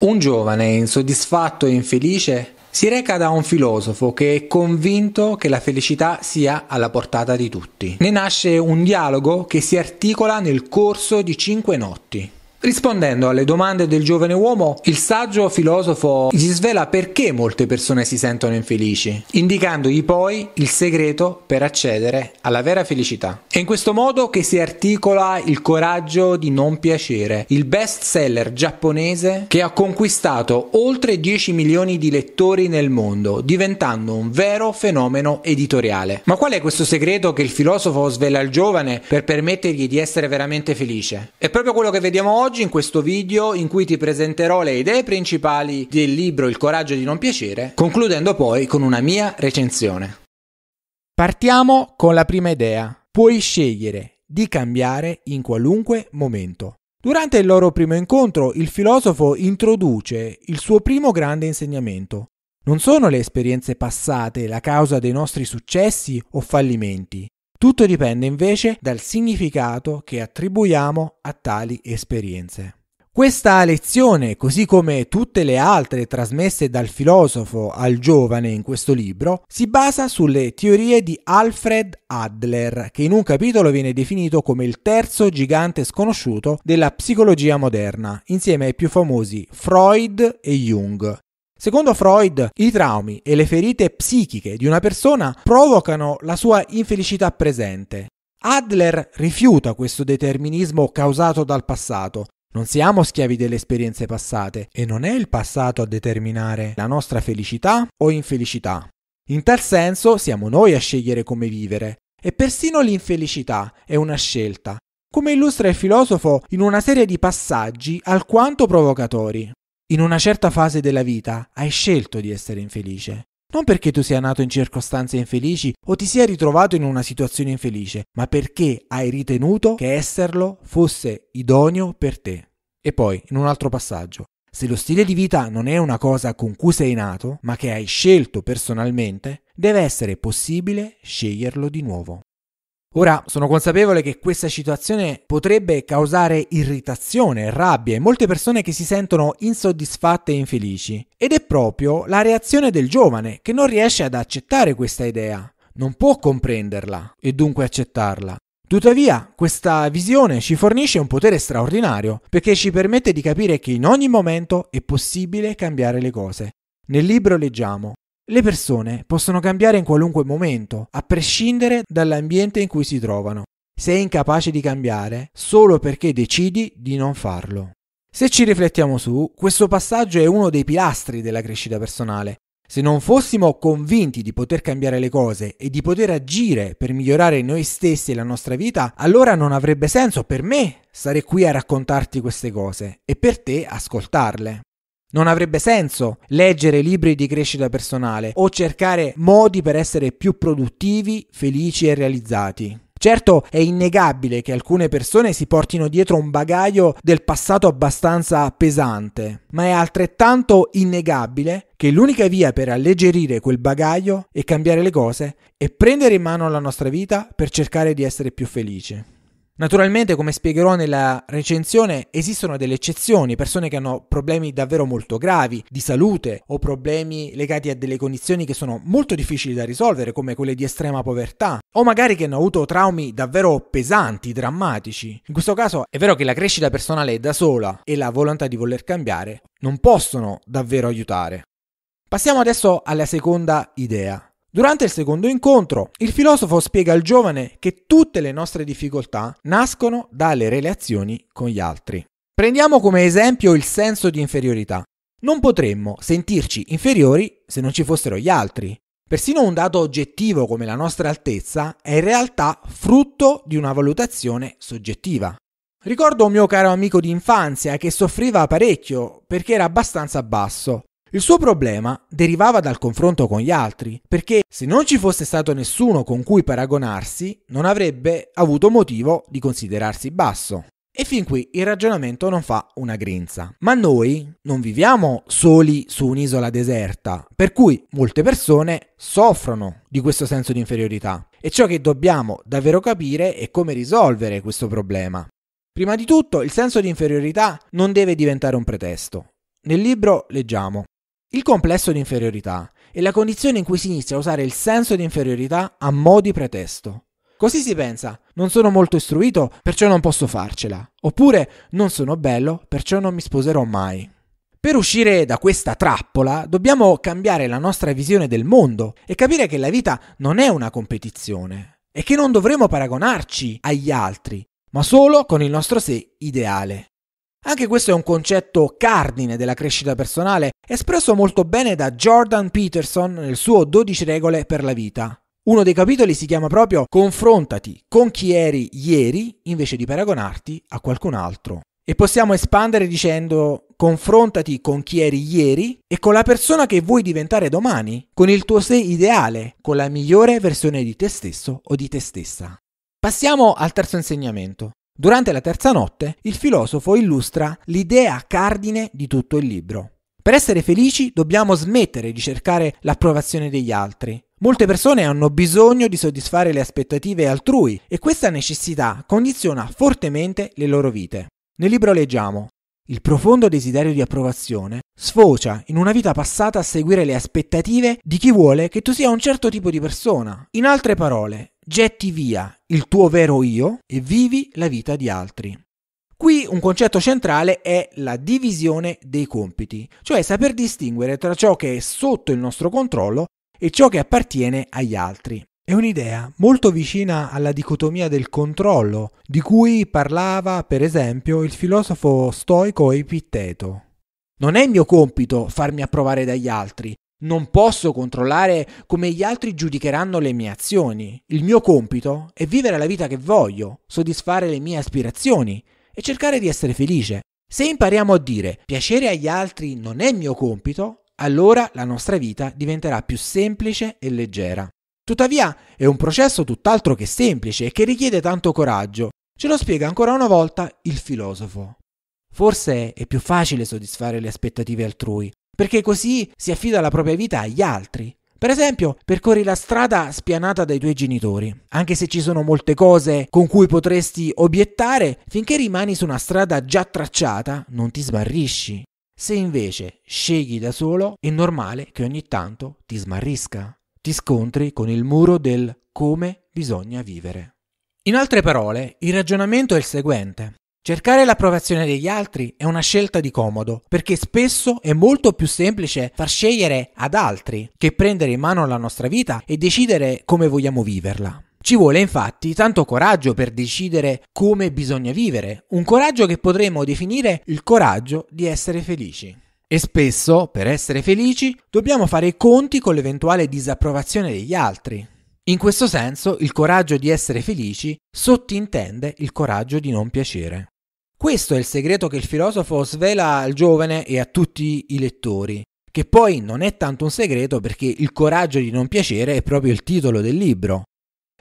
Un giovane insoddisfatto e infelice si reca da un filosofo che è convinto che la felicità sia alla portata di tutti. Ne nasce un dialogo che si articola nel corso di cinque notti. Rispondendo alle domande del giovane uomo, il saggio filosofo gli svela perché molte persone si sentono infelici, indicandogli poi il segreto per accedere alla vera felicità. È in questo modo che si articola Il coraggio di non piacere, il best seller giapponese che ha conquistato oltre 10 milioni di lettori nel mondo, diventando un vero fenomeno editoriale. Ma qual è questo segreto che il filosofo svela al giovane per permettergli di essere veramente felice? È proprio quello che vediamo oggi oggi in questo video in cui ti presenterò le idee principali del libro Il coraggio di non piacere, concludendo poi con una mia recensione. Partiamo con la prima idea. Puoi scegliere di cambiare in qualunque momento. Durante il loro primo incontro, il filosofo introduce il suo primo grande insegnamento. Non sono le esperienze passate la causa dei nostri successi o fallimenti, tutto dipende invece dal significato che attribuiamo a tali esperienze. Questa lezione, così come tutte le altre trasmesse dal filosofo al giovane in questo libro, si basa sulle teorie di Alfred Adler, che in un capitolo viene definito come il terzo gigante sconosciuto della psicologia moderna, insieme ai più famosi Freud e Jung, Secondo Freud, i traumi e le ferite psichiche di una persona provocano la sua infelicità presente. Adler rifiuta questo determinismo causato dal passato. Non siamo schiavi delle esperienze passate e non è il passato a determinare la nostra felicità o infelicità. In tal senso siamo noi a scegliere come vivere e persino l'infelicità è una scelta, come illustra il filosofo in una serie di passaggi alquanto provocatori. In una certa fase della vita hai scelto di essere infelice. Non perché tu sia nato in circostanze infelici o ti sia ritrovato in una situazione infelice, ma perché hai ritenuto che esserlo fosse idoneo per te. E poi, in un altro passaggio, se lo stile di vita non è una cosa con cui sei nato, ma che hai scelto personalmente, deve essere possibile sceglierlo di nuovo. Ora sono consapevole che questa situazione potrebbe causare irritazione, rabbia e molte persone che si sentono insoddisfatte e infelici. Ed è proprio la reazione del giovane che non riesce ad accettare questa idea, non può comprenderla e dunque accettarla. Tuttavia, questa visione ci fornisce un potere straordinario perché ci permette di capire che in ogni momento è possibile cambiare le cose. Nel libro leggiamo le persone possono cambiare in qualunque momento, a prescindere dall'ambiente in cui si trovano. Sei incapace di cambiare solo perché decidi di non farlo. Se ci riflettiamo su, questo passaggio è uno dei pilastri della crescita personale. Se non fossimo convinti di poter cambiare le cose e di poter agire per migliorare noi stessi e la nostra vita, allora non avrebbe senso per me stare qui a raccontarti queste cose e per te ascoltarle. Non avrebbe senso leggere libri di crescita personale o cercare modi per essere più produttivi, felici e realizzati. Certo è innegabile che alcune persone si portino dietro un bagaglio del passato abbastanza pesante, ma è altrettanto innegabile che l'unica via per alleggerire quel bagaglio e cambiare le cose è prendere in mano la nostra vita per cercare di essere più felici. Naturalmente, come spiegherò nella recensione, esistono delle eccezioni, persone che hanno problemi davvero molto gravi di salute o problemi legati a delle condizioni che sono molto difficili da risolvere, come quelle di estrema povertà, o magari che hanno avuto traumi davvero pesanti, drammatici. In questo caso è vero che la crescita personale da sola e la volontà di voler cambiare non possono davvero aiutare. Passiamo adesso alla seconda idea. Durante il secondo incontro, il filosofo spiega al giovane che tutte le nostre difficoltà nascono dalle relazioni con gli altri. Prendiamo come esempio il senso di inferiorità. Non potremmo sentirci inferiori se non ci fossero gli altri. Persino un dato oggettivo come la nostra altezza è in realtà frutto di una valutazione soggettiva. Ricordo un mio caro amico di infanzia che soffriva parecchio perché era abbastanza basso il suo problema derivava dal confronto con gli altri, perché se non ci fosse stato nessuno con cui paragonarsi, non avrebbe avuto motivo di considerarsi basso. E fin qui il ragionamento non fa una grinza. Ma noi non viviamo soli su un'isola deserta, per cui molte persone soffrono di questo senso di inferiorità. E ciò che dobbiamo davvero capire è come risolvere questo problema. Prima di tutto, il senso di inferiorità non deve diventare un pretesto. Nel libro leggiamo il complesso di inferiorità è la condizione in cui si inizia a usare il senso di inferiorità a mo' di pretesto. Così si pensa, non sono molto istruito, perciò non posso farcela, oppure non sono bello, perciò non mi sposerò mai. Per uscire da questa trappola dobbiamo cambiare la nostra visione del mondo e capire che la vita non è una competizione e che non dovremo paragonarci agli altri, ma solo con il nostro sé ideale. Anche questo è un concetto cardine della crescita personale, espresso molto bene da Jordan Peterson nel suo 12 regole per la vita. Uno dei capitoli si chiama proprio Confrontati con chi eri ieri invece di paragonarti a qualcun altro. E possiamo espandere dicendo confrontati con chi eri ieri e con la persona che vuoi diventare domani, con il tuo sé ideale, con la migliore versione di te stesso o di te stessa. Passiamo al terzo insegnamento. Durante la terza notte, il filosofo illustra l'idea cardine di tutto il libro. Per essere felici dobbiamo smettere di cercare l'approvazione degli altri. Molte persone hanno bisogno di soddisfare le aspettative altrui e questa necessità condiziona fortemente le loro vite. Nel libro leggiamo il profondo desiderio di approvazione sfocia in una vita passata a seguire le aspettative di chi vuole che tu sia un certo tipo di persona. In altre parole, getti via il tuo vero io e vivi la vita di altri. Qui un concetto centrale è la divisione dei compiti, cioè saper distinguere tra ciò che è sotto il nostro controllo e ciò che appartiene agli altri. È un'idea molto vicina alla dicotomia del controllo, di cui parlava per esempio il filosofo stoico Epitteto. Non è mio compito farmi approvare dagli altri, non posso controllare come gli altri giudicheranno le mie azioni. Il mio compito è vivere la vita che voglio, soddisfare le mie aspirazioni e cercare di essere felice. Se impariamo a dire piacere agli altri non è mio compito, allora la nostra vita diventerà più semplice e leggera. Tuttavia è un processo tutt'altro che semplice e che richiede tanto coraggio. Ce lo spiega ancora una volta il filosofo. Forse è più facile soddisfare le aspettative altrui, perché così si affida la propria vita agli altri. Per esempio, percorri la strada spianata dai tuoi genitori. Anche se ci sono molte cose con cui potresti obiettare, finché rimani su una strada già tracciata, non ti smarrisci. Se invece scegli da solo, è normale che ogni tanto ti smarrisca. Ti scontri con il muro del come bisogna vivere. In altre parole, il ragionamento è il seguente. Cercare l'approvazione degli altri è una scelta di comodo, perché spesso è molto più semplice far scegliere ad altri che prendere in mano la nostra vita e decidere come vogliamo viverla. Ci vuole infatti tanto coraggio per decidere come bisogna vivere, un coraggio che potremmo definire il coraggio di essere felici. E spesso, per essere felici, dobbiamo fare i conti con l'eventuale disapprovazione degli altri. In questo senso, il coraggio di essere felici sottintende il coraggio di non piacere. Questo è il segreto che il filosofo svela al giovane e a tutti i lettori, che poi non è tanto un segreto perché il coraggio di non piacere è proprio il titolo del libro.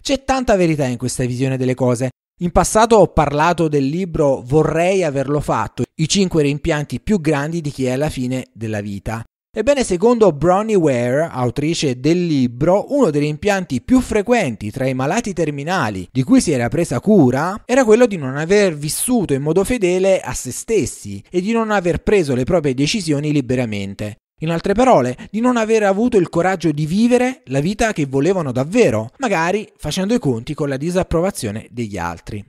C'è tanta verità in questa visione delle cose. In passato ho parlato del libro Vorrei averlo fatto, i cinque rimpianti più grandi di chi è alla fine della vita, Ebbene, secondo Bronnie Ware, autrice del libro, uno degli impianti più frequenti tra i malati terminali di cui si era presa cura era quello di non aver vissuto in modo fedele a se stessi e di non aver preso le proprie decisioni liberamente. In altre parole, di non aver avuto il coraggio di vivere la vita che volevano davvero, magari facendo i conti con la disapprovazione degli altri.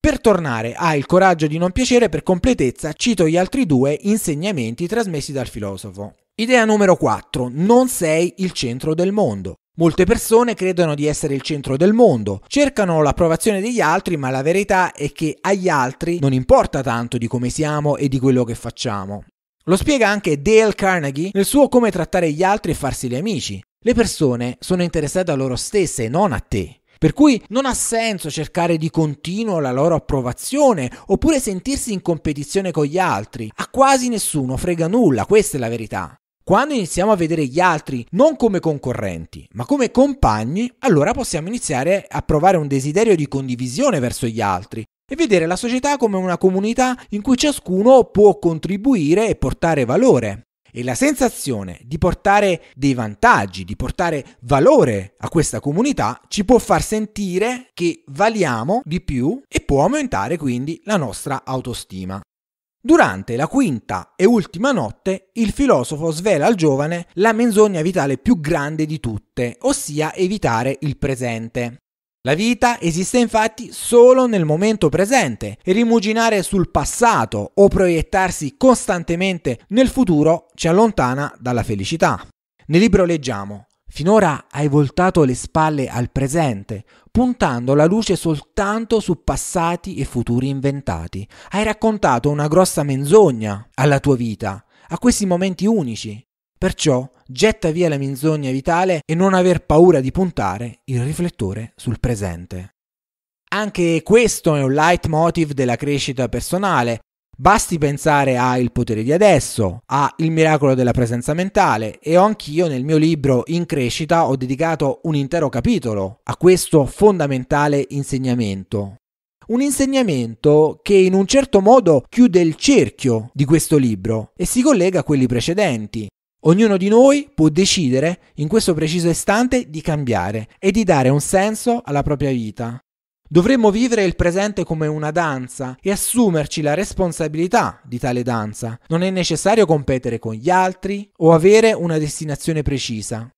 Per tornare a Il coraggio di non piacere per completezza, cito gli altri due insegnamenti trasmessi dal filosofo. Idea numero 4. Non sei il centro del mondo. Molte persone credono di essere il centro del mondo, cercano l'approvazione degli altri, ma la verità è che agli altri non importa tanto di come siamo e di quello che facciamo. Lo spiega anche Dale Carnegie nel suo Come trattare gli altri e farsi gli amici. Le persone sono interessate a loro stesse, non a te. Per cui non ha senso cercare di continuo la loro approvazione oppure sentirsi in competizione con gli altri. A quasi nessuno frega nulla, questa è la verità. Quando iniziamo a vedere gli altri non come concorrenti, ma come compagni, allora possiamo iniziare a provare un desiderio di condivisione verso gli altri e vedere la società come una comunità in cui ciascuno può contribuire e portare valore. E la sensazione di portare dei vantaggi, di portare valore a questa comunità ci può far sentire che valiamo di più e può aumentare quindi la nostra autostima. Durante la quinta e ultima notte, il filosofo svela al giovane la menzogna vitale più grande di tutte, ossia evitare il presente. La vita esiste infatti solo nel momento presente e rimuginare sul passato o proiettarsi costantemente nel futuro ci allontana dalla felicità. Nel libro leggiamo Finora hai voltato le spalle al presente, puntando la luce soltanto su passati e futuri inventati. Hai raccontato una grossa menzogna alla tua vita, a questi momenti unici. Perciò getta via la menzogna vitale e non aver paura di puntare il riflettore sul presente. Anche questo è un leitmotiv della crescita personale, Basti pensare a Il potere di adesso, a Il miracolo della presenza mentale e anch'io nel mio libro In crescita ho dedicato un intero capitolo a questo fondamentale insegnamento. Un insegnamento che in un certo modo chiude il cerchio di questo libro e si collega a quelli precedenti. Ognuno di noi può decidere in questo preciso istante di cambiare e di dare un senso alla propria vita. Dovremmo vivere il presente come una danza e assumerci la responsabilità di tale danza. Non è necessario competere con gli altri o avere una destinazione precisa.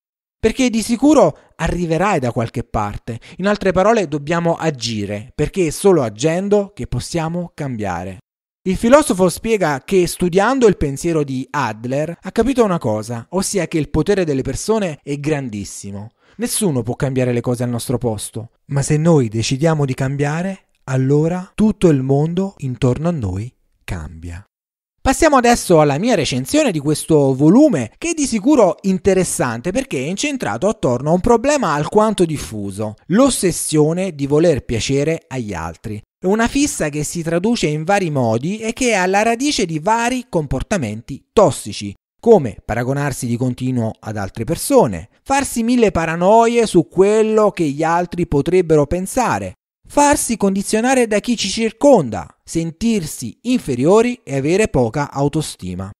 Perché di sicuro arriverai da qualche parte. In altre parole, dobbiamo agire, perché è solo agendo che possiamo cambiare. Il filosofo spiega che studiando il pensiero di Adler ha capito una cosa, ossia che il potere delle persone è grandissimo. Nessuno può cambiare le cose al nostro posto, ma se noi decidiamo di cambiare, allora tutto il mondo intorno a noi cambia. Passiamo adesso alla mia recensione di questo volume che è di sicuro interessante perché è incentrato attorno a un problema alquanto diffuso, l'ossessione di voler piacere agli altri. È Una fissa che si traduce in vari modi e che è alla radice di vari comportamenti tossici, come paragonarsi di continuo ad altre persone, farsi mille paranoie su quello che gli altri potrebbero pensare, farsi condizionare da chi ci circonda, sentirsi inferiori e avere poca autostima.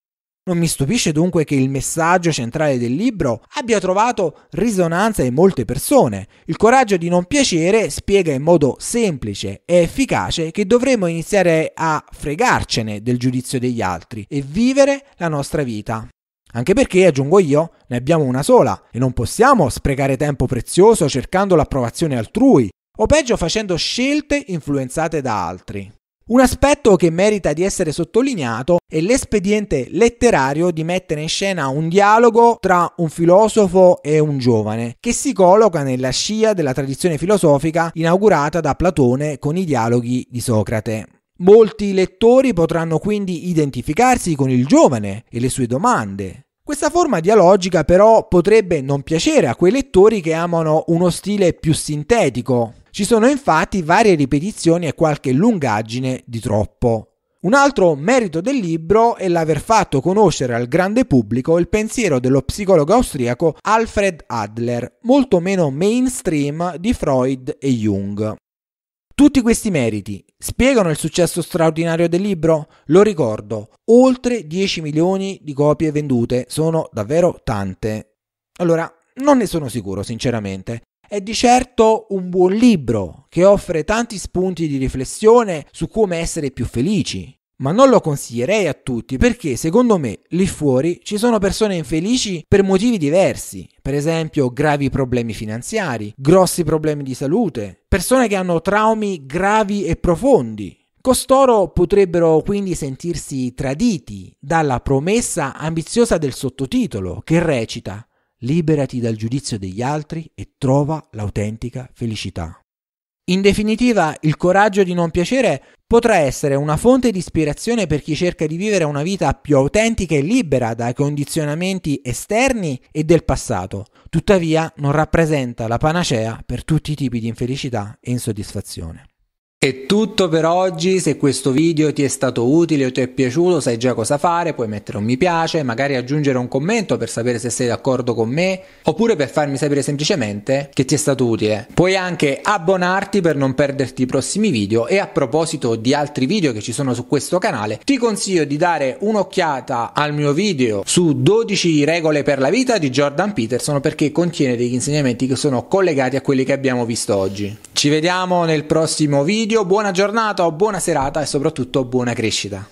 Non mi stupisce dunque che il messaggio centrale del libro abbia trovato risonanza in molte persone. Il coraggio di non piacere spiega in modo semplice e efficace che dovremmo iniziare a fregarcene del giudizio degli altri e vivere la nostra vita. Anche perché, aggiungo io, ne abbiamo una sola e non possiamo sprecare tempo prezioso cercando l'approvazione altrui o peggio facendo scelte influenzate da altri. Un aspetto che merita di essere sottolineato è l'espediente letterario di mettere in scena un dialogo tra un filosofo e un giovane, che si colloca nella scia della tradizione filosofica inaugurata da Platone con i dialoghi di Socrate. Molti lettori potranno quindi identificarsi con il giovane e le sue domande, questa forma dialogica però potrebbe non piacere a quei lettori che amano uno stile più sintetico, ci sono infatti varie ripetizioni e qualche lungaggine di troppo. Un altro merito del libro è l'aver fatto conoscere al grande pubblico il pensiero dello psicologo austriaco Alfred Adler, molto meno mainstream di Freud e Jung. Tutti questi meriti spiegano il successo straordinario del libro? Lo ricordo, oltre 10 milioni di copie vendute, sono davvero tante. Allora, non ne sono sicuro, sinceramente. È di certo un buon libro che offre tanti spunti di riflessione su come essere più felici. Ma non lo consiglierei a tutti perché secondo me lì fuori ci sono persone infelici per motivi diversi, per esempio gravi problemi finanziari, grossi problemi di salute, persone che hanno traumi gravi e profondi. Costoro potrebbero quindi sentirsi traditi dalla promessa ambiziosa del sottotitolo che recita liberati dal giudizio degli altri e trova l'autentica felicità. In definitiva, il coraggio di non piacere potrà essere una fonte di ispirazione per chi cerca di vivere una vita più autentica e libera dai condizionamenti esterni e del passato, tuttavia non rappresenta la panacea per tutti i tipi di infelicità e insoddisfazione. È tutto per oggi, se questo video ti è stato utile o ti è piaciuto sai già cosa fare, puoi mettere un mi piace, magari aggiungere un commento per sapere se sei d'accordo con me, oppure per farmi sapere semplicemente che ti è stato utile. Puoi anche abbonarti per non perderti i prossimi video e a proposito di altri video che ci sono su questo canale, ti consiglio di dare un'occhiata al mio video su 12 regole per la vita di Jordan Peterson perché contiene degli insegnamenti che sono collegati a quelli che abbiamo visto oggi. Ci vediamo nel prossimo video video, buona giornata o buona serata e soprattutto buona crescita.